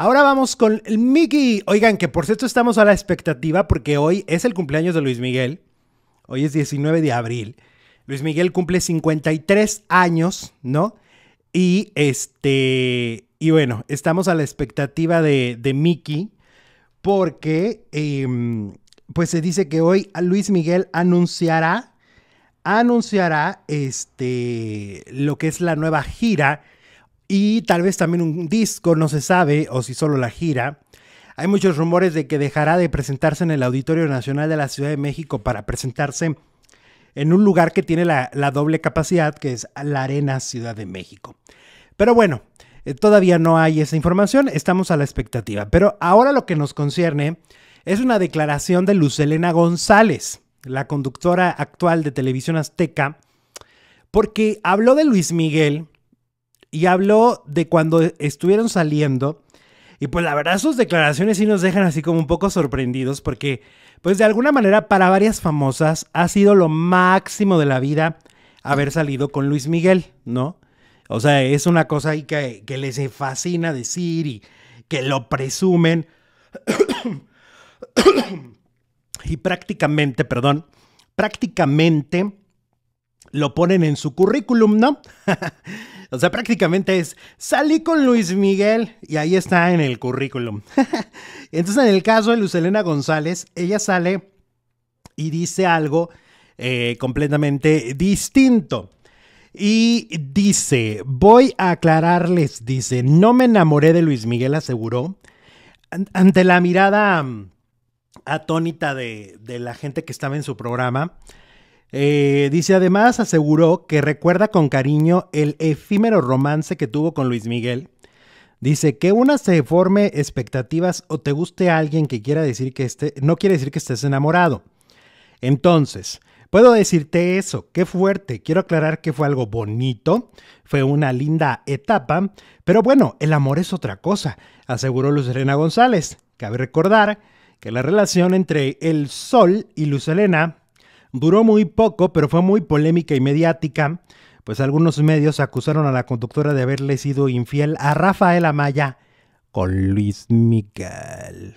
Ahora vamos con el Mickey. Oigan, que por cierto estamos a la expectativa porque hoy es el cumpleaños de Luis Miguel. Hoy es 19 de abril. Luis Miguel cumple 53 años, ¿no? Y este. Y bueno, estamos a la expectativa de, de Mickey. Porque. Em, pues se dice que hoy Luis Miguel anunciará. Anunciará este. lo que es la nueva gira y tal vez también un disco, no se sabe, o si solo la gira. Hay muchos rumores de que dejará de presentarse en el Auditorio Nacional de la Ciudad de México para presentarse en un lugar que tiene la, doble capacidad, que es la Arena Ciudad de México. Pero bueno, eh, todavía no hay esa información, estamos a la expectativa. Pero ahora lo que nos concierne es una declaración de Luz Elena González, la conductora actual de Televisión Azteca, porque habló de Luis Miguel y habló de cuando estuvieron saliendo. Y pues la verdad sus declaraciones sí nos dejan así como un poco sorprendidos porque pues de alguna manera para varias famosas ha sido lo máximo de la vida haber salido con Luis Miguel, ¿no? O sea, es una cosa ahí que, que les fascina decir y que lo presumen. y prácticamente, perdón, prácticamente lo ponen en su currículum, ¿no? o sea, prácticamente es, salí con Luis Miguel y ahí está en el currículum. Entonces, en el caso de Lucelena González, ella sale y dice algo eh, completamente distinto. Y dice, voy a aclararles, dice, no me enamoré de Luis Miguel, aseguró, ante la mirada mm, atónita de, de la gente que estaba en su programa. Eh, dice además, aseguró que recuerda con cariño el efímero romance que tuvo con Luis Miguel. Dice que una se forme expectativas o te guste alguien que quiera decir que esté, no quiere decir que estés enamorado. Entonces, puedo decirte eso, qué fuerte. Quiero aclarar que fue algo bonito, fue una linda etapa, pero bueno, el amor es otra cosa, aseguró Luz Elena González. Cabe recordar que la relación entre el Sol y Luz Elena Duró muy poco, pero fue muy polémica y mediática, pues algunos medios acusaron a la conductora de haberle sido infiel a Rafael Amaya con Luis Miguel.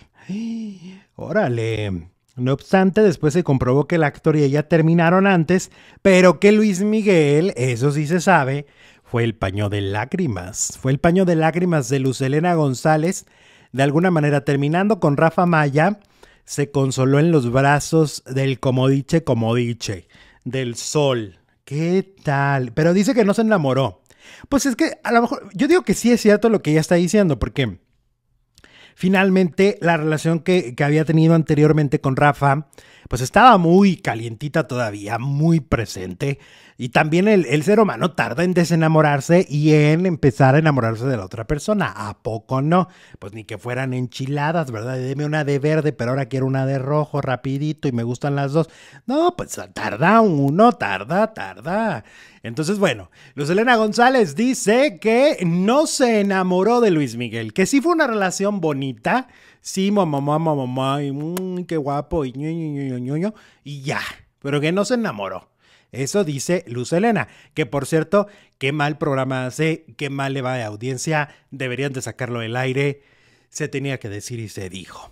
Órale. No obstante, después se comprobó que el actor y ella terminaron antes, pero que Luis Miguel, eso sí se sabe, fue el paño de lágrimas. Fue el paño de lágrimas de Luz Elena González, de alguna manera terminando con Rafa Maya, se consoló en los brazos del comodiche comodiche, del sol. ¿Qué tal? Pero dice que no se enamoró. Pues es que a lo mejor, yo digo que sí es cierto lo que ella está diciendo, porque finalmente la relación que, que había tenido anteriormente con Rafa, pues estaba muy calientita todavía, muy presente. Y también el, ser humano tarda en desenamorarse y en empezar a enamorarse de la otra persona. ¿A poco no? Pues ni que fueran enchiladas, ¿verdad? Deme una de verde, pero ahora quiero una de rojo rapidito y me gustan las dos. No, pues tarda uno, tarda, tarda. Entonces, bueno, Luz Elena González dice que no se enamoró de Luis Miguel, que sí fue una relación bonita. Sí, mamá, mamá, mamá, y mm, qué guapo, y, y, y ya, pero que no se enamoró. Eso dice Luz Elena, que por cierto, qué mal programa hace, qué mal le va de audiencia, deberían de sacarlo del aire. Se tenía que decir y se dijo.